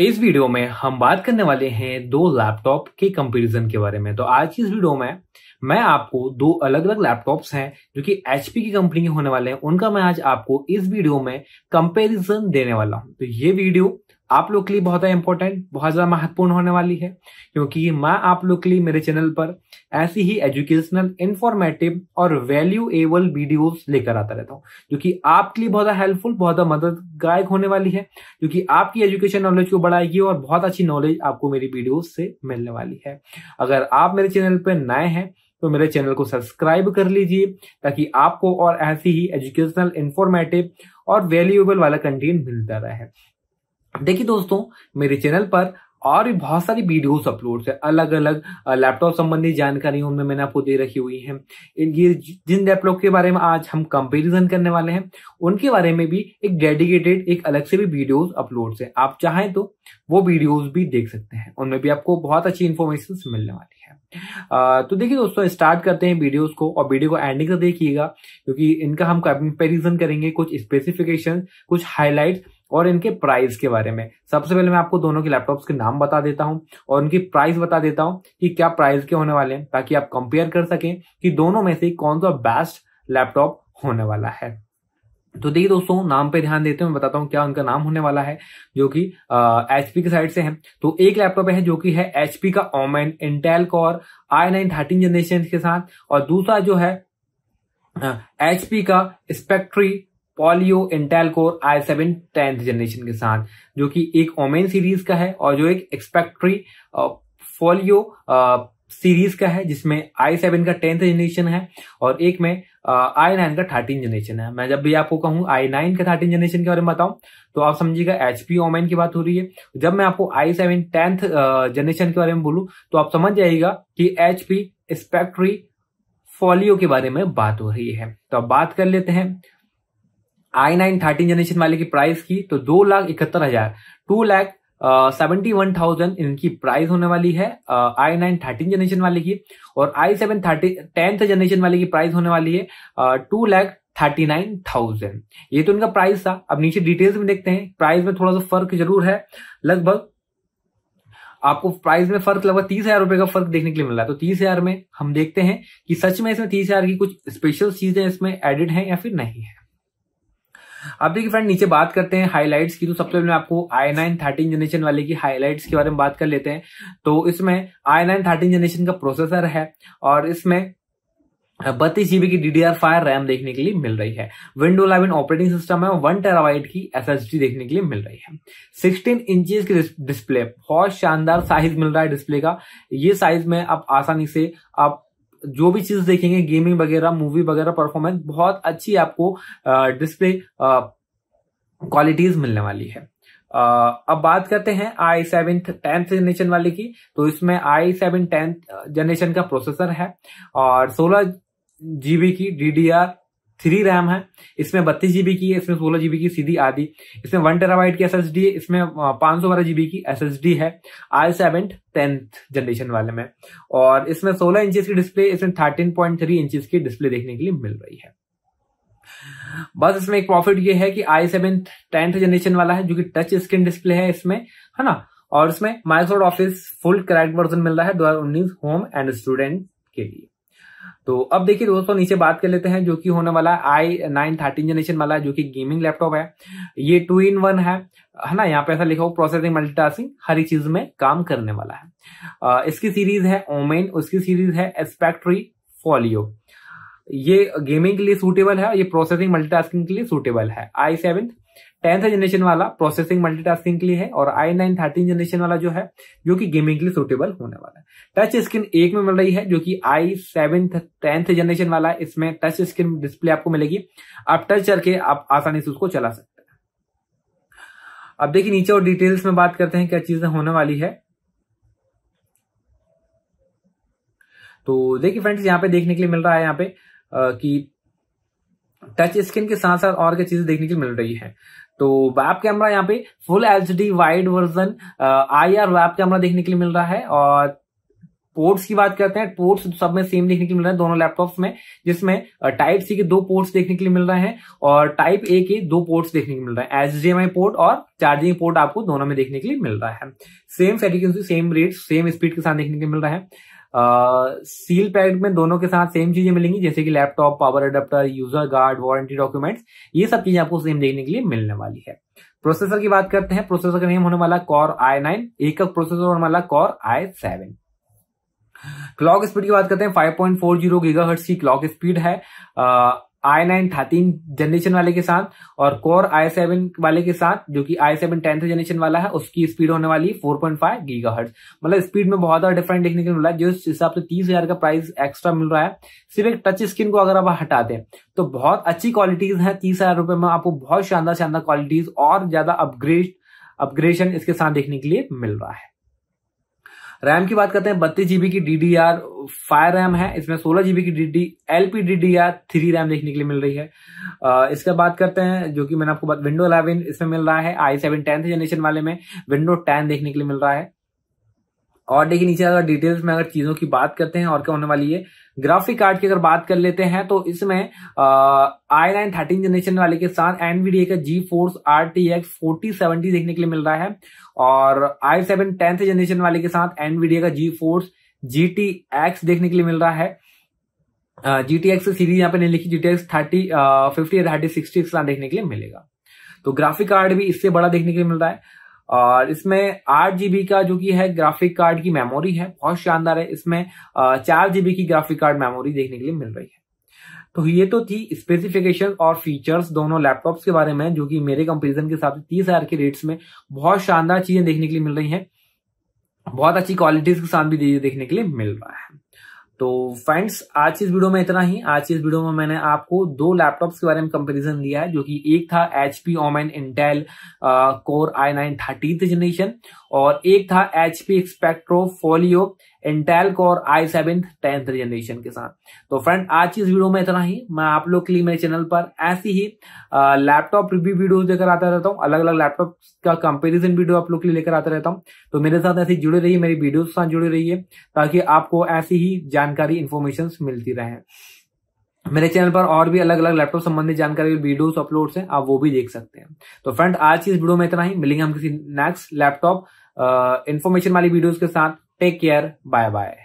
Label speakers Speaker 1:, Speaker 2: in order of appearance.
Speaker 1: इस वीडियो में हम बात करने वाले हैं दो लैपटॉप के कंपैरिजन के बारे में तो आज की इस वीडियो में मैं आपको दो अलग अलग लैपटॉप्स हैं जो कि एचपी की कंपनी के होने वाले हैं उनका मैं आज आपको इस वीडियो में कंपैरिजन देने वाला हूं तो ये वीडियो आप लोग के लिए बहुत इंपॉर्टेंट बहुत ज्यादा महत्वपूर्ण होने वाली है क्योंकि मैं आप लोग के लिए मेरे चैनल पर ऐसी ही एजुकेशनल इंफॉर्मेटिव और वैल्यूएबल वीडियोस लेकर आता रहता हूँ जो कि आपके लिए बहुत हेल्पफुल बहुत मददगायक होने वाली है जो कि आपकी एजुकेशन नॉलेज को बढ़ाएगी और बहुत अच्छी नॉलेज आपको मेरी वीडियो से मिलने वाली है अगर आप मेरे चैनल पर नए हैं तो मेरे चैनल को सब्सक्राइब कर लीजिए ताकि आपको और ऐसी ही एजुकेशनल इंफॉर्मेटिव और वैल्यूएबल वाला कंटेंट मिलता रहे देखिए दोस्तों मेरे चैनल पर और भी बहुत सारी वीडियोस अपलोड है अलग अलग लैपटॉप संबंधी जानकारी उनमें मैंने आपको दे रखी हुई है ये जिन लैपटॉप के बारे में आज हम कंपैरिजन करने वाले हैं उनके बारे में भी एक डेडिकेटेड एक अलग से भी वीडियोस अपलोड है आप चाहें तो वो वीडियोस भी देख सकते हैं उनमें भी आपको बहुत अच्छी इन्फॉर्मेशन मिलने वाली है तो देखिए दोस्तों स्टार्ट करते हैं वीडियोस को और वीडियो को एंडिंग तक देखिएगा क्योंकि इनका हम कंपेरिजन करेंगे कुछ स्पेसिफिकेशन कुछ हाईलाइट और इनके प्राइस के बारे में सबसे पहले मैं आपको दोनों के लैपटॉप्स के नाम बता देता हूं और उनकी प्राइस बता देता हूं कि क्या प्राइस के होने वाले हैं ताकि आप कंपेयर कर सकें कि दोनों में से कौन सा बेस्ट लैपटॉप होने वाला है तो देखिए दोस्तों नाम पे ध्यान देते हैं मैं बताता हूँ क्या उनका नाम होने वाला है जो कि एचपी की साइड से है तो एक लैपटॉप है जो कि है एचपी का ओमेन इंटेल कोर आई नाइन थर्टीन जनरेशन के साथ और दूसरा जो है एचपी का स्पेक्ट्री पॉलियो इंटेल कोर आई सेवन टेंथ जनरेशन के साथ जो कि एक ओमेन सीरीज का है और जो एक एक्सपेक्ट्री फोलियो सीरीज का है जिसमें आई सेवन का टेंथ जनरेशन है और एक में आई नाइन का थर्टीन जनरेशन है मैं जब भी आपको कहूँ आई नाइन का थर्टीन जनरेशन के बारे में बताऊं तो आप समझिएगा एचपी ओमेन की बात हो रही है जब मैं आपको आई सेवन टेंथ जनरेशन के बारे में बोलू तो आप समझ जाइएगा कि एचपी स्पेक्ट्री फोलियो के बारे में बात हो रही है तो अब बात कर लेते हैं आई नाइन थर्टीन जनरेशन वाले की प्राइस की तो दो लाख इकहत्तर हजार two lakh seventy one thousand इनकी प्राइस होने वाली है आई नाइन थर्टीन जनरेशन वाले की और i seven thirty tenth generation वाले की प्राइस होने वाली है two lakh thirty nine thousand ये तो इनका प्राइस था अब नीचे डिटेल्स में देखते हैं प्राइस में थोड़ा सा फर्क जरूर है लगभग आपको प्राइस में फर्क लगभग तीस हजार रुपए का फर्क देखने के लिए मिल रहा है तो तीस हजार में हम देखते हैं कि सच में इसमें तीस हजार की कुछ स्पेशल चीजें इसमें एडिड हैं या फिर नहीं है अब देखिए फ्रेंड नीचे बात करते हैं हाईलाइट्स की तो सबसे पहले आपको आई नाइन थर्टीन जनरेशन वाले की हाईलाइट्स के बारे में बात कर लेते हैं तो इसमें आई नाइन थर्टीन जनरेशन का प्रोसेसर है और इसमें बत्तीस जीबी की डीडीआर फायर रैम देखने के लिए मिल रही है विंडो इलेवन ऑपरेटिंग सिस्टम है वन टेराबाइट की एस देखने के लिए मिल रही है सिक्सटीन इंचेस की डिस्प्ले बहुत शानदार साइज मिल रहा है डिस्प्ले का ये साइज में आप आसानी से आप जो भी चीज देखेंगे गेमिंग वगैरह मूवी वगैरह परफॉर्मेंस बहुत अच्छी आपको डिस्प्ले क्वालिटीज मिलने वाली है Uh, अब बात करते हैं आई सेवन टेंथ जनरेशन वाले की तो इसमें आई सेवन टेंथ जनरेशन का प्रोसेसर है और सोलह जीबी की D D R three RAM है इसमें बत्तीस जीबी की है इसमें सोलह जीबी की सीधी आधी इसमें वन टेराबाइट की एसएसडी है इसमें पांच सौ बारह जीबी की एसएसडी है आई सेवन टेंथ जनरेशन वाले में और इसमें सोलह इंचेस की डिस्प्ले इसमें थर्टीन पॉइंट थ्री इंचेस की डिस्प्ले देखने के लिए मिल रही है बस इसमें एक प्रॉफिट ये है कि आई सेवन टेंथ जनरेशन वाला है जो कि टच स्क्रीन डिस्प्ले है इसमें है ना और इसमें Microsoft Office full crack version मिल रहा है दो होम एंड स्टूडेंट के लिए तो अब देखिए दोस्तों नीचे बात कर लेते हैं जो कि होने वाला है आई नाइन थर्टीन जनरेशन वाला है जो कि गेमिंग लैपटॉप है ये टू इन वन है है ना यहाँ पे ऐसा लिखा हो प्रोसेसिंग मल्टीटास्किंग हर एक चीज में काम करने वाला है आ, इसकी सीरीज है ओमेन उसकी सीरीज है एस्पेक्ट्री फोलियो ये गेमिंग के लिए सूटेबल है ये प्रोसेसिंग मल्टीटास्किंग के लिए सूटेबल है आई सेवन टेंथ जनरेशन वाला प्रोसेसिंग मल्टीटास्किंग के लिए है और आई नाइन थर्टीन जनरेशन वाला जो है जो कि गेमिंग के लिए सुटेबल होने वाला है टच स्क्रीन एक में मिल रही है जो कि आई सेवन टेंथ जनरेशन वाला है इसमें टच स्क्रीन डिस्प्ले आपको मिलेगी आप टच करके आप आसानी से उसको चला सकते हैं अब देखिए नीचे और डिटेल्स में बात करते हैं क्या चीजें होने वाली है तो देखिए फ्रेंड्स यहाँ पे देखने के लिए मिल रहा है यहाँ पे आ, कि टच स्क्रीन के साथ साथ और क्या चीजें देखने के लिए मिल रही है तो वैप कैमरा यहाँ पे full H D wide version I R web camera देखने के लिए मिल रहा है और पोर्ट्स की बात करते हैं पोर्ट्स सब में सेम देखने के लिए मिल रहा है दोनों लैपटॉप्स में जिसमें टाइप uh, सी के दो पोर्ट्स देखने के लिए मिल रहे हैं और टाइप ए के दो पोर्ट्स देखने के मिल रहे हैं एच पोर्ट और चार्जिंग पोर्ट आपको दोनों में देखने के लिए मिल रहा है same setting same rate same speed के साथ देखने के लिए मिल रहा है सील uh, पैक में दोनों के साथ सेम चीजें मिलेंगी जैसे कि laptop power adapter user guard warranty documents ये सब चीजें आपको सेम देखने के लिए मिलने वाली है प्रोसेसर की बात करते हैं प्रोसेसर का नेम होने वाला कॉर आई नाइन एक का प्रोसेसर होने वाला core i seven clock speed की बात करते हैं 5.40 पॉइंट फोर जीरो की क्लॉक स्पीड है आई नाइन थर्टीन जनरेशन वाले के साथ और कोर आई सेवन वाले के साथ जो कि आई सेवन टेंथ जनरेशन वाला है उसकी स्पीड होने वाली four point five giga hertz मतलब स्पीड में बहुत ज्यादा डिफरेंट देखने को मिला है जिस हिसाब से तीस हजार का प्राइस एक्स्ट्रा मिल रहा है सिर्फ एक टच स्क्रीन को अगर आप हटा दें तो बहुत अच्छी क्वालिटीज है तीस हजार रुपए में आपको बहुत शानदार शानदार क्वालिटीज और ज्यादा अपग्रेड अपग्रेडेशन इसके साथ देखने के लिए मिल रहा है रैम की बात करते हैं बत्तीस जीबी की D D R five RAM है इसमें सोलह जीबी की D D L P three RAM देखने के लिए मिल रही है इसके इसका बात करते हैं जो कि मैंने आपको विंडो इलेवन इसमें मिल रहा है आई सेवन टेंथ जनरेशन वाले में विंडो टेन देखने के लिए मिल रहा है और देखिए नीचे अगर डिटेल्स में अगर चीजों की बात करते हैं और क्या होने वाली है ग्राफिक कार्ड की अगर बात कर लेते हैं तो इसमें आई नाइन थर्टीन जनरेशन वाले के साथ एनवीडीए का GeForce R T X forty seventy देखने के लिए मिल रहा है और आई सेवन टेंथ जनरेशन वाले के साथ एनवीडीए का GeForce G T X देखने के लिए मिल रहा है जी टी एक्स सीरीज यहाँ पे नहीं लिखी G T X thirty fifty thirty sixty देखने के लिए मिलेगा तो ग्राफिक कार्ड भी इससे बड़ा देखने के लिए मिल रहा है और इसमें आठ जीबी का जो कि है ग्राफिक कार्ड की मेमोरी है बहुत शानदार है इसमें चार जीबी की ग्राफिक कार्ड मेमोरी देखने के लिए मिल रही है तो ये तो थी स्पेसिफिकेशन और फीचर्स दोनों लैपटॉप्स के बारे में जो कि मेरे कंपेरिजन के हिसाब से तीस हजार के रेट्स में बहुत शानदार चीजें देखने के लिए मिल रही हैं बहुत अच्छी क्वालिटीज के साथ भी देखने के लिए मिल रहा है तो फ्रेंड्स आज इस वीडियो में इतना ही आज इस वीडियो में मैंने आपको दो लैपटॉप्स के बारे में कंपैरिजन दिया है जो कि एक था H P Omen Intel Core आई नाइन थर्टी जनरेशन और एक था H P Spectre Folio Intel Core आई सेवन टेंथ जनरेशन के साथ तो फ्रेंड आज की इस वीडियो में इतना ही मैं आप लोग के लिए मेरे चैनल पर ऐसी ही लैपटॉप रिव्यू वीडियो लेकर आता रहता हूँ अलग अलग लैपटॉप का कंपेरिजन वीडियो आप लोग के लिए लेकर आता रहता हूँ तो मेरे साथ ऐसे जुड़े रहिए मेरी वीडियो के साथ जुड़े रहिए ताकि आपको ऐसी ही जान जानकारी इन्फॉर्मेशन मिलती रहे मेरे चैनल पर और भी अलग अलग लैपटॉप संबंधित जानकारी वीडियोस अपलोड्स हैं आप वो भी देख सकते हैं तो फ्रेंड आज की इस वीडियो में इतना ही मिलेंगे हम किसी नेक्स्ट लैपटॉप इन्फॉर्मेशन वाली वीडियोस के साथ टेक केयर बाय बाय